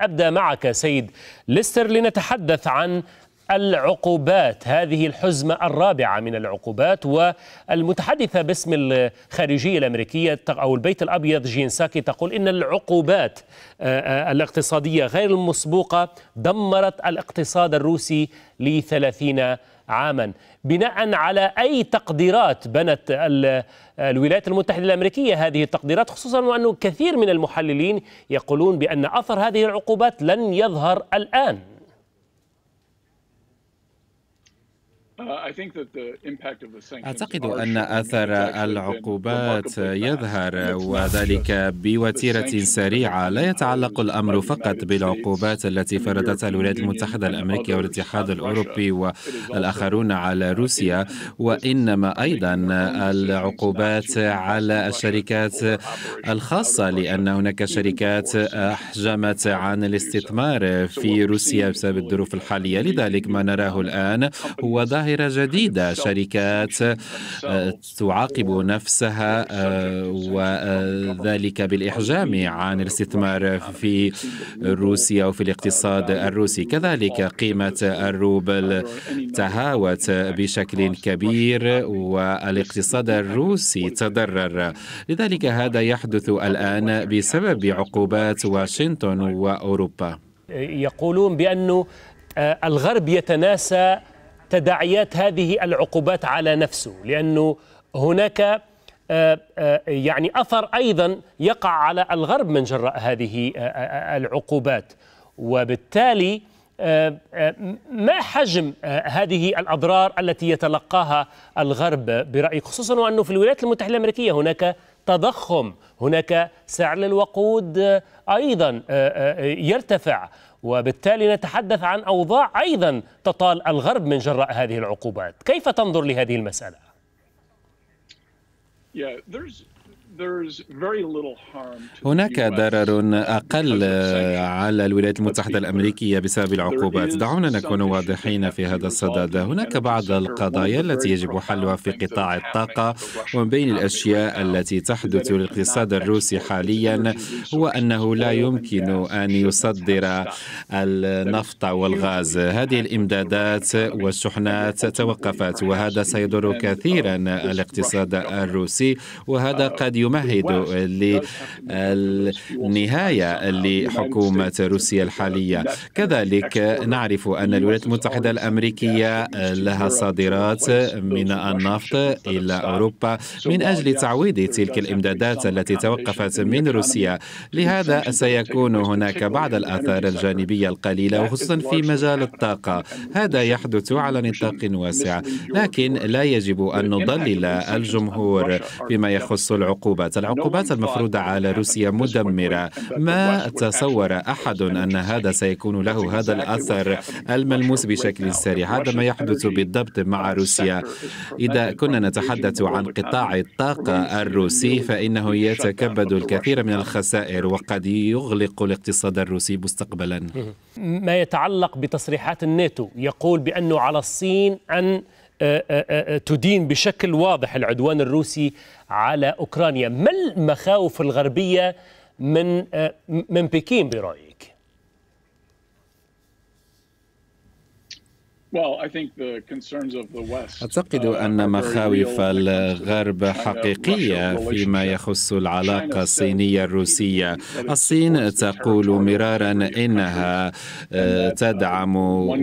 أبدأ معك سيد ليستر لنتحدث عن العقوبات هذه الحزمة الرابعة من العقوبات والمتحدثة باسم الخارجية الأمريكية أو البيت الأبيض جين ساكي تقول إن العقوبات آه، آه، الاقتصادية غير المسبوقة دمرت الاقتصاد الروسي لثلاثين عاما بناء على أي تقديرات بنت الولايات المتحدة الأمريكية هذه التقديرات خصوصا وأنه كثير من المحللين يقولون بأن أثر هذه العقوبات لن يظهر الآن Uh, أعتقد أن أثر العقوبات يظهر وذلك بوتيرة سريعة لا يتعلق الأمر فقط بالعقوبات التي فرضتها الولايات المتحدة الأمريكية والاتحاد الأوروبي والآخرون على روسيا وإنما أيضا العقوبات على الشركات الخاصة لأن هناك شركات أحجمت عن الاستثمار في روسيا بسبب الظروف الحالية لذلك ما نراه الآن هو ظاهر ظاهرة جديدة شركات آه، تعاقب نفسها آه، وذلك بالإحجام عن الاستثمار في روسيا وفي الاقتصاد الروسي كذلك قيمة الروبل تهاوت بشكل كبير والاقتصاد الروسي تضرر لذلك هذا يحدث الآن بسبب عقوبات واشنطن وأوروبا يقولون بأنه آه، الغرب يتناسى تداعيات هذه العقوبات على نفسه لأنه هناك آه، آه، يعني أثر أيضا يقع على الغرب من جراء هذه آه، العقوبات وبالتالي آه، آه، ما حجم آه، هذه الأضرار التي يتلقاها الغرب برأيك خصوصا وأنه في الولايات المتحدة الأمريكية هناك تضخم هناك سعر للوقود أيضا يرتفع وبالتالي نتحدث عن أوضاع أيضا تطال الغرب من جراء هذه العقوبات كيف تنظر لهذه المسألة؟ هناك ضرر أقل على الولايات المتحدة الأمريكية بسبب العقوبات دعونا نكون واضحين في هذا الصدد هناك بعض القضايا التي يجب حلها في قطاع الطاقة ومن بين الأشياء التي تحدث للاقتصاد الروسي حاليا هو أنه لا يمكن أن يصدر النفط والغاز هذه الإمدادات والشحنات توقفت وهذا سيضر uh, كثيرا الاقتصاد الروسي وهذا uh, قد يمهد للنهاية لحكومة روسيا الحالية كذلك نعرف أن الولايات المتحدة الأمريكية لها صادرات من النفط إلى أوروبا من أجل تعويض تلك الإمدادات التي توقفت من روسيا لهذا سيكون هناك بعض الآثار الجانبية القليلة وخصوصا في مجال الطاقة هذا يحدث على نطاق واسع لكن لا يجب أن نضلل الجمهور بما يخص العقوبات العقوبات العقوبات المفروضة على روسيا مدمرة ما تصور أحد أن هذا سيكون له هذا الأثر الملموس بشكل سريع هذا ما يحدث بالضبط مع روسيا إذا كنا نتحدث عن قطاع الطاقة الروسي فإنه يتكبد الكثير من الخسائر وقد يغلق الاقتصاد الروسي مستقبلا ما يتعلق بتصريحات الناتو يقول بأنه على الصين أن آه، آه، آه، تدين بشكل واضح العدوان الروسي على اوكرانيا، ما المخاوف الغربيه من من بكين برايك؟ أعتقد أن uh, مخاوف الغرب حقيقية فيما يخص العلاقة الصينية الروسية. الصين تقول مرارا إنها آه، uh, تدعم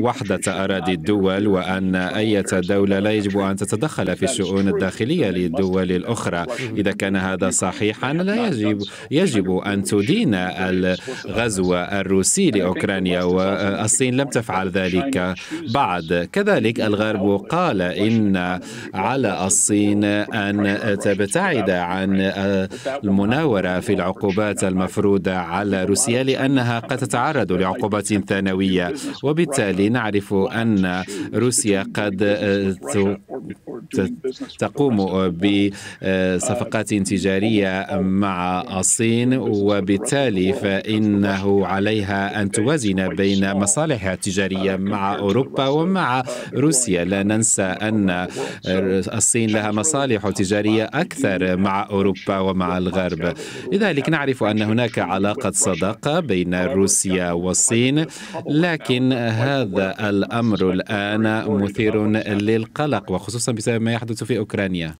وحدة أراضي الدول وأن أي دولة لا يجب أن تتدخل في الشؤون الداخلية للدول الأخرى. إذا كان هذا صحيحا لا يجب يجب أن تدين الغزو الروسي لأوكرانيا والصين آه، لم تفعل ذلك بعد. بعد كذلك الغرب قال إن على الصين أن تبتعد عن المناورة في العقوبات المفروضة على روسيا لأنها قد تتعرض لعقوبات ثانوية وبالتالي نعرف أن روسيا قد تقوم آه، بصفقات آه، تجارية مع الصين وبالتالي فإنه عليها أن توازن بين مصالحها التجارية مع أوروبا ومع روسيا لا ننسى أن الصين لها مصالح تجارية أكثر مع أوروبا ومع الغرب لذلك نعرف أن هناك علاقة صداقة بين روسيا والصين لكن هذا الأمر الآن مثير للقلق وخصوصا بسبب ما يحدث في أوكرانيا